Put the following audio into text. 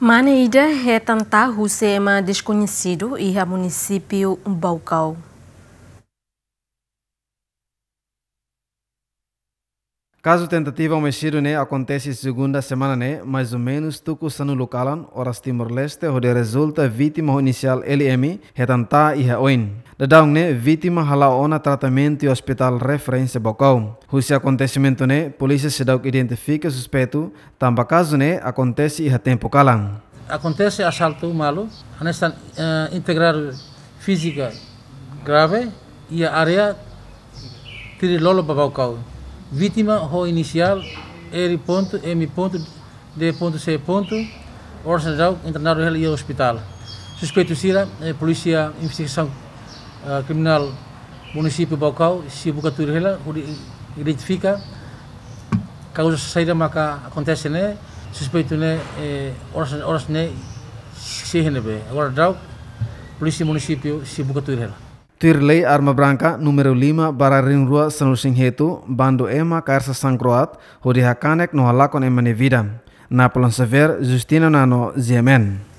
Maneida é tanta Husema desconhecido e a município Baucau. Caso tentativa mexido né acontece segunda semana né, mais ou menos tuco sano localan horas Timor Leste, onde resulta vítima inicial LM retanta e oin. Dadang ne vítima halau ona tratamento e hospital referência bocão. Husi acontecimento ne, polícia se dá identifica suspeito, tamba caso ne acontece e tempo calang. Acontece assalto malo, anesta uh, eh, integrar física grave e a área tiri lolo babaucau. Vítima ho inicial R ponto, M ponto, D ponto, C ponto, o internado e hospital. Suspeito sira, eh, polícia investigação Kriminal ah, criminal município si buka busca turhela identifica causa saída maka acontece né suspeito né oras ne horas eh, né be renebe agora dau polisi município si buka turhela Tirlei arma branca número 5 para Rinrua Sanusing Hetu, bando ema karsa sangkroat, hodi hakanek no halakon emane vida. Napolon sever Justino Nano Ziemen.